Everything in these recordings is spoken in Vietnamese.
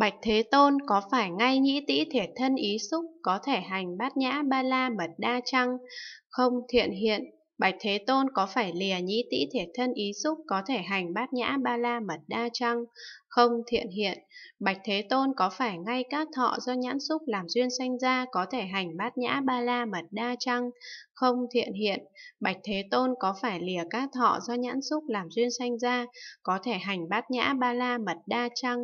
Bạch Thế Tôn có phải ngay nhĩ tĩ thể thân ý xúc có thể hành bát nhã ba la mật đa chăng? Không thiện hiện, Bạch Thế Tôn có phải lìa nhĩ tĩ thiệt thân ý xúc có thể hành bát nhã ba la mật đa chăng? Không thiện hiện. Bạch Thế Tôn có phải ngay các thọ do nhãn xúc làm duyên sanh ra có thể hành bát nhã ba la mật đa chăng? Không thiện hiện. Bạch Thế Tôn có phải lìa các thọ do nhãn xúc làm duyên sanh ra có thể hành bát nhã ba la mật đa chăng?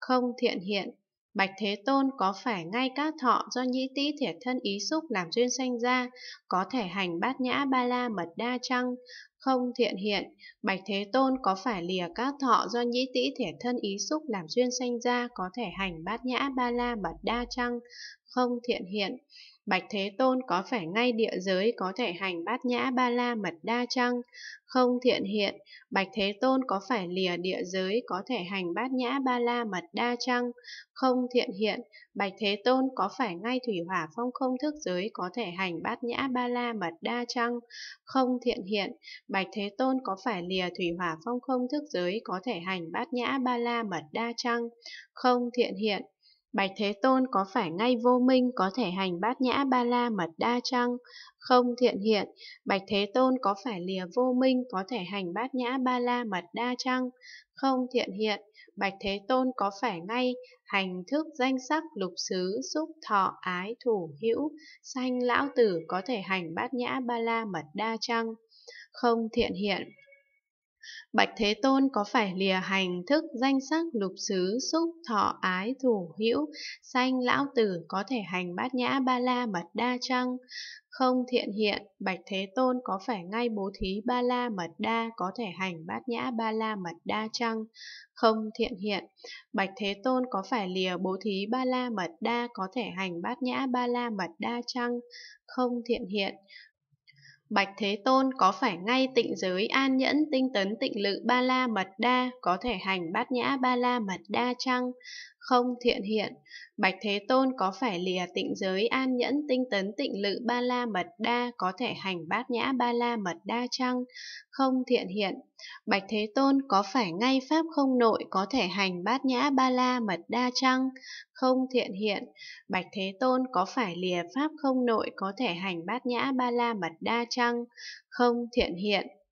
Không thiện hiện. Bạch Thế Tôn có phải ngay các thọ do nhĩ tĩ thiệt thân ý xúc làm duyên sanh ra, có thể hành bát nhã ba la mật đa chăng? Không thiện hiện, Bạch Thế Tôn có phải lìa các thọ do nhĩ tĩ thể thân ý xúc làm duyên sanh ra, có thể hành bát nhã ba la mật đa chăng? Không thiện hiện, Bạch Thế Tôn có phải ngay địa giới có thể hành bát nhã ba la mật đa chăng? Không thiện hiện, Bạch Thế Tôn có phải lìa địa giới có thể hành bát nhã ba la mật đa chăng? Không thiện hiện, Bạch Thế Tôn có phải ngay thủy hỏa phong không thức giới có thể hành bát nhã ba la mật đa chăng? Không thiện hiện, Bạch Thế Tôn có phải lìa thủy hỏa phong không thức giới có thể hành bát nhã ba la mật đa chăng? Không thiện hiện, Bạch Thế Tôn có phải ngay vô minh có thể hành bát nhã ba la mật đa chăng? Không thiện hiện, Bạch Thế Tôn có phải lìa vô minh có thể hành bát nhã ba la mật đa chăng? Không thiện hiện, Bạch Thế Tôn có phải ngay hành thức danh sắc lục xứ xúc thọ ái thủ hữu sanh lão tử có thể hành bát nhã ba la mật đa chăng? Không thiện hiện, Bạch Thế Tôn có phải lìa hành thức danh sắc lục xứ xúc thọ ái thủ hữu sanh lão tử có thể hành bát nhã ba la mật đa chăng? Không thiện hiện, Bạch Thế Tôn có phải ngay bố thí ba la mật đa có thể hành bát nhã ba la mật đa chăng? Không thiện hiện, Bạch Thế Tôn có phải lìa bố thí ba la mật đa có thể hành bát nhã ba la mật đa chăng? Không thiện hiện, Bạch Thế Tôn có phải ngay tịnh giới an nhẫn tinh tấn tịnh lự ba la mật đa, có thể hành bát nhã ba la mật đa chăng? không thiện hiện. Bạch Thế Tôn có phải lìa tịnh giới an nhẫn tinh tấn tịnh lự ba la mật đa có thể hành bát nhã ba la mật đa chăng? Không thiện hiện. Bạch Thế Tôn có phải ngay pháp không nội có thể hành bát nhã ba la mật đa chăng? Không thiện hiện. Bạch Thế Tôn có phải lìa pháp không nội có thể hành bát nhã ba la mật đa chăng? Không thiện hiện.